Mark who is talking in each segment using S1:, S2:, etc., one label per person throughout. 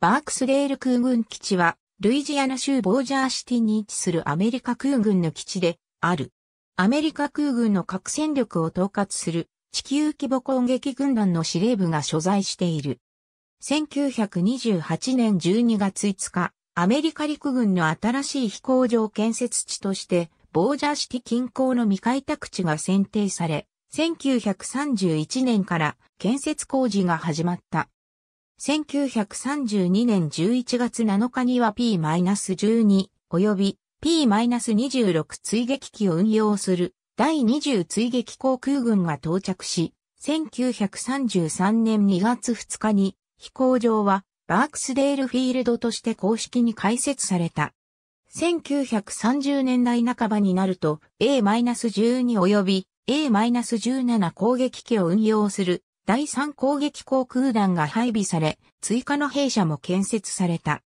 S1: バークスデール空軍基地は、ルイジアナ州ボージャーシティに位置するアメリカ空軍の基地である。アメリカ空軍の核戦力を統括する地球規模攻撃軍団の司令部が所在している。1928年12月5日、アメリカ陸軍の新しい飛行場建設地として、ボージャーシティ近郊の未開拓地が選定され、1931年から建設工事が始まった。1932年11月7日には P-12 及び P-26 追撃機を運用する第20追撃航空軍が到着し、1933年2月2日に飛行場はバークスデールフィールドとして公式に開設された。1930年代半ばになると A-12 及び A-17 攻撃機を運用する第3攻撃航空団が配備され、追加の兵舎も建設された。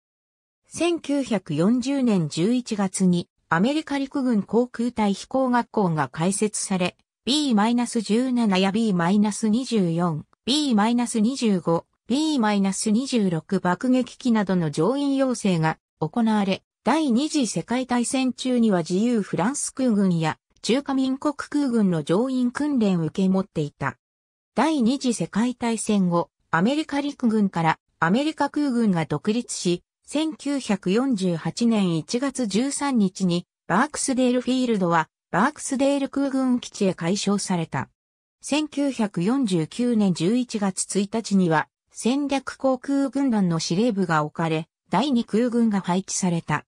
S1: 1940年11月にアメリカ陸軍航空隊飛行学校が開設され、B-17 や B-24、B-25、B-26 爆撃機などの乗員要請が行われ、第二次世界大戦中には自由フランス空軍や中華民国空軍の乗員訓練を受け持っていた。第二次世界大戦後、アメリカ陸軍からアメリカ空軍が独立し、1948年1月13日にバークスデールフィールドはバークスデール空軍基地へ改称された。1949年11月1日には戦略航空軍団の司令部が置かれ、第2空軍が配置された。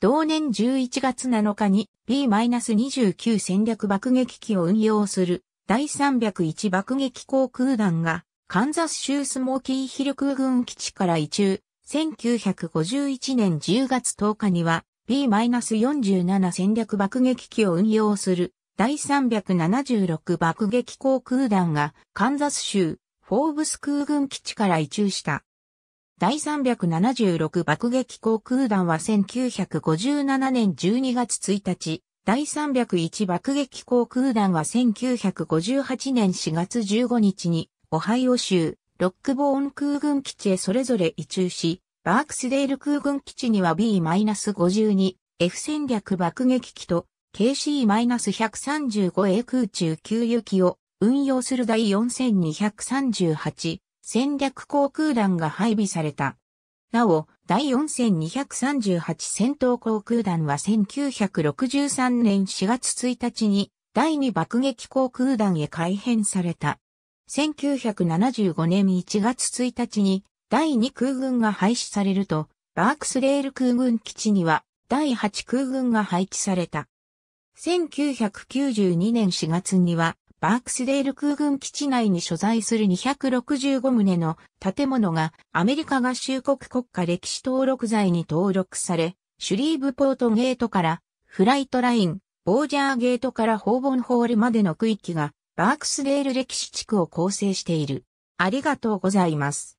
S1: 同年11月7日に B-29 戦略爆撃機を運用する第301爆撃航空団が、カンザス州スモーキーヒル空軍基地から移中、1951年10月10日には B-47 戦略爆撃機を運用する第376爆撃航空団がカンザス州フォーブス空軍基地から移中した。第376爆撃航空団は1957年12月1日、第301爆撃航空団は1958年4月15日に、オハイオ州、ロックボーン空軍基地へそれぞれ移駐し、バークスデール空軍基地には B-52、F 戦略爆撃機と KC-135A 空中給油機を運用する第4238戦略航空団が配備された。なお、第4238戦闘航空団は1963年4月1日に第2爆撃航空団へ改編された。1975年1月1日に第2空軍が廃止されると、バークスレール空軍基地には第8空軍が配置された。1992年4月にはバークスデール空軍基地内に所在する265棟の建物がアメリカ合衆国国家歴史登録財に登録され、シュリーブポートゲートからフライトライン、ボージャーゲートからホーボンホールまでの区域がバークスデール歴史地区を構成している。ありがとうございます。